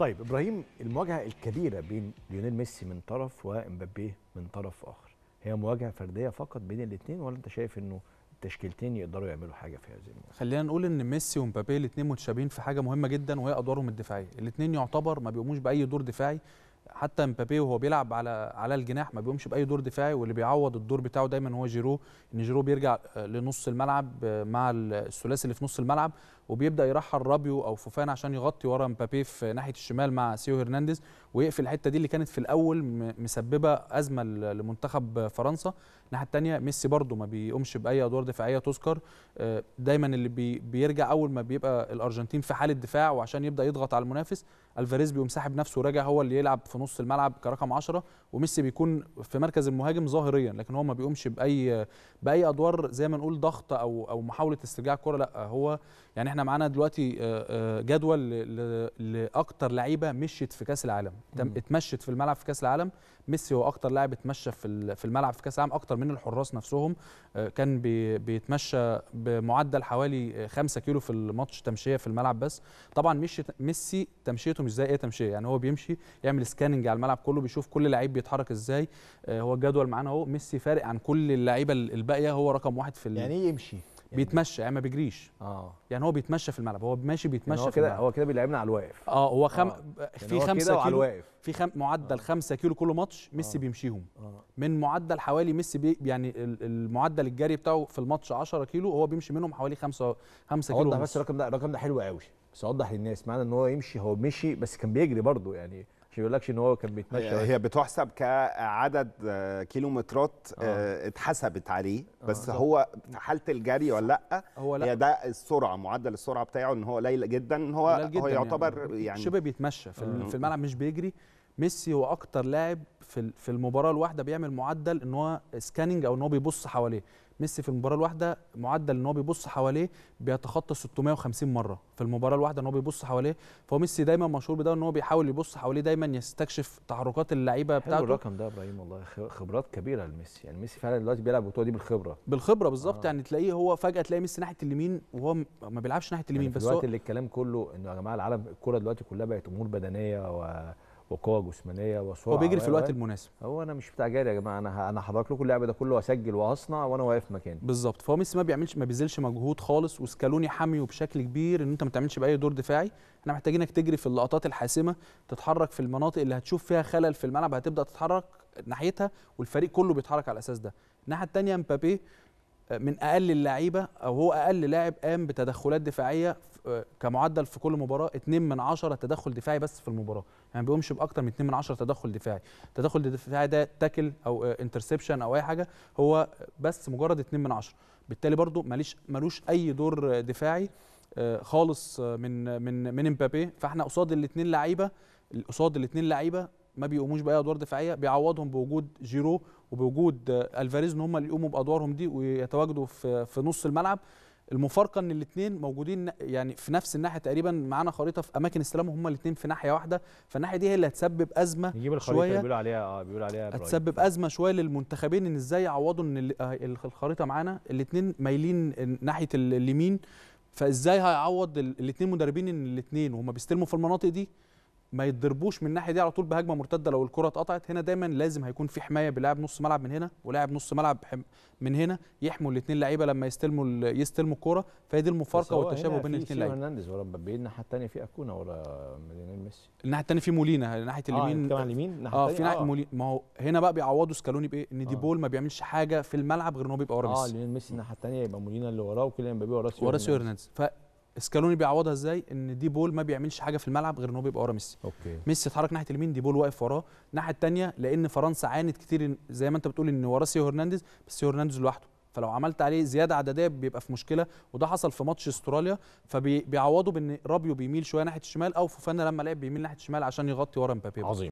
طيب ابراهيم المواجهه الكبيره بين ليونيل ميسي من طرف ومبابي من طرف اخر هي مواجهه فرديه فقط بين الاثنين ولا انت شايف انه التشكيلتين يقدروا يعملوا حاجه في هذه المواجهه خلينا نقول ان ميسي ومبابي الاثنين متشابهين في حاجه مهمه جدا وهي ادوارهم الدفاعيه الاثنين يعتبر ما بيقوموش باي دور دفاعي حتى مبابي وهو بيلعب على على الجناح ما بيقومش باي دور دفاعي واللي بيعوض الدور بتاعه دايما هو جيرو ان جيرو بيرجع لنص الملعب مع الثلاثي اللي في نص الملعب وبيبدا يرحل رابيو او فوفان عشان يغطي ورا مبابي في ناحيه الشمال مع سيو هرنانديز ويقفل الحته دي اللي كانت في الاول مسببه ازمه لمنتخب فرنسا الناحيه الثانيه ميسي برده ما بيقومش باي ادوار دفاعيه تذكر آه، دايما اللي بيرجع اول ما بيبقى الارجنتين في حاله دفاع وعشان يبدا يضغط على المنافس الفاريز بيقوم ساحب نفسه وراجع هو اللي يلعب في نص الملعب كرقم 10 وميسي بيكون في مركز المهاجم ظاهريا لكن هو ما بيقومش باي باي ادوار زي ما نقول ضغط او او محاوله استرجاع الكره لا هو يعني احنا معانا دلوقتي آه، آه، جدول لاكتر لعيبه مشيت في كاس العالم اتمشت في الملعب في كاس العالم ميسي هو اكتر لاعب اتمشى في في الملعب في كاس العالم اكتر من الحراس نفسهم آه، كان بيتمشى بمعدل حوالي 5 كيلو في الماتش تمشيه في الملعب بس طبعا مشي ميسي تمشيته مش زي اي تمشيه يعني هو بيمشي يعمل سكاننج على الملعب كله بيشوف كل لعيب بيتحرك ازاي هو الجدول معانا اهو ميسي فارق عن كل اللعيبه الباقيه هو رقم واحد في يعني ايه يمشي يعني بيتمشى يعني ما بيجريش اه يعني هو بيتمشى في الملعب هو ماشي بيتمشى يعني هو كده هو كده بيلعبنا على الواقف اه هو خم... آه. في يعني 5 كيلو في خم... معدل 5 آه. كيلو كل ماتش آه. ميسي آه. بيمشيهم آه. من معدل حوالي ميسي بي... يعني المعدل الجري بتاعه في الماتش 10 كيلو هو بيمشي منهم حوالي 5 5 كيلو اوضح بس الرقم ده الرقم ده حلو قوي بس اوضح للناس معنى ان هو يمشي هو مشي بس كان بيجري برضه يعني عشان ما يقولكش ان هو كان بيتمشى هي بتحسب كعدد كيلومترات آه. آه، اتحسبت عليه آه، بس آه. هو حاله الجري ولا لا هو لا. هي ده السرعه معدل السرعه بتاعه ان هو قليل جدا ان هو جداً هو يعني. يعتبر يعني, يعني شبه بيتمشى في, آه. الملعب مش بيجري ميسي هو اكتر لاعب في المباراه الواحده بيعمل معدل ان هو سكاننج او ان هو بيبص حواليه ميسي في المباراه الواحده معدل ان هو بيبص حواليه بيتخطى 650 مره في المباراه الواحده ان هو بيبص حواليه فهو ميسي دايما مشهور بده ان هو بيحاول يبص حواليه دايما يستكشف تحركات اللعيبه بتاعته حلو الرقم ده يا ابراهيم والله خبرات كبيره لميسي يعني ميسي فعلا دلوقتي بيلعب البطوله دي بالخبره بالخبره بالظبط آه. يعني تلاقيه هو فجاه تلاقي ميسي ناحيه اليمين وهو ما بيلعبش ناحيه يعني اليمين يعني بس الوقت هو اللي الكلام كله انه يا جماعه العالم الكوره دلوقتي كلها بقت امور بدنيه و وقوه جسمانيه وسرعه هو بيجري في الوقت المناسب هو انا مش بتاع جري يا جماعه انا انا هحرك لكم اللعب ده كله واسجل وهصنع وانا واقف مكاني بالظبط فهو ميسي ما بيعملش ما بيبذلش مجهود خالص وسكالوني حاميه بشكل كبير ان انت ما تعملش باي دور دفاعي احنا محتاجينك تجري في اللقطات الحاسمه تتحرك في المناطق اللي هتشوف فيها خلل في الملعب هتبدا تتحرك ناحيتها والفريق كله بيتحرك على الاساس ده الناحيه الثانيه مبابي من اقل اللعيبه او هو اقل لاعب قام بتدخلات دفاعيه آه، كمعدل في كل مباراه 2 من 10 تدخل دفاعي بس في المباراه يعني ما بيقومش باكتر من 2 من 10 تدخل دفاعي التدخل الدفاعي ده تاكل او انترسبشن آه، او اي حاجه هو بس مجرد 2 من 10 بالتالي برده ماليش ملوش اي دور دفاعي آه، خالص من من من امبابي فاحنا قصاد الاثنين لعيبه قصاد الاثنين لعيبه ما بيقوموش باي ادوار دفاعيه بيعوضهم بوجود جيرو وبوجود الفاريز ان هم اللي يقوموا بادوارهم دي ويتواجدوا في في نص الملعب المفارقه ان الاثنين موجودين يعني في نفس الناحيه تقريبا معانا خريطه في اماكن استلام وهم الاثنين في ناحيه واحده فالناحيه دي هي اللي هتسبب ازمه نجيب الخريطه شوية اللي بيقولوا عليها اه بيقولوا عليها هتسبب ازمه شويه للمنتخبين ان ازاي يعوضوا ان آه، الخريطه معانا الاثنين مايلين ناحيه اليمين فازاي هيعوض الاثنين مدربين ان الاثنين وهم بيستلموا في المناطق دي ما يتضربوش من الناحيه دي على طول بهجمه مرتده لو الكره اتقطعت هنا دايما لازم هيكون في حمايه بلاعب نص ملعب من هنا ولاعب نص ملعب من هنا يحموا الاثنين لعيبه لما يستلموا يستلموا الكره فهي دي المفارقه والتشابه بين الاثنين لعيبه هرنانديز ورا مبابي الناحيه الثانيه في اكونا ورا ليونيل ميسي الناحيه الثانيه في مولينا ناحيه اليمين اه اليمين اه في ناحيه آه. مولينا ما هو هنا بقى بيعوضوا سكالوني بايه ان دي آه. بول ما بيعملش حاجه في الملعب غير ان هو بيبقى ورا آه، ميسي اه ليونيل ميسي الناحيه الثانيه يبقى مولينا اللي وراه وكيليان مبابي ورا ورا هرنانديز سكالوني بيعوضها ازاي ان دي بول ما بيعملش حاجه في الملعب غير ان هو بيبقى ورا ميسي اوكي ميسي اتحرك ناحيه اليمين دي بول واقف وراه الناحيه الثانيه لان فرنسا عانت كتير زي ما انت بتقول ان وراه سيو هرنانديز بس سيو هرنانديز لوحده فلو عملت عليه زياده عدديه بيبقى في مشكله وده حصل في ماتش استراليا فبيعوضوا بان رابيو بيميل شويه ناحيه الشمال او فوفانا لما لعب بيميل ناحيه الشمال عشان يغطي ورا مبابي عظيم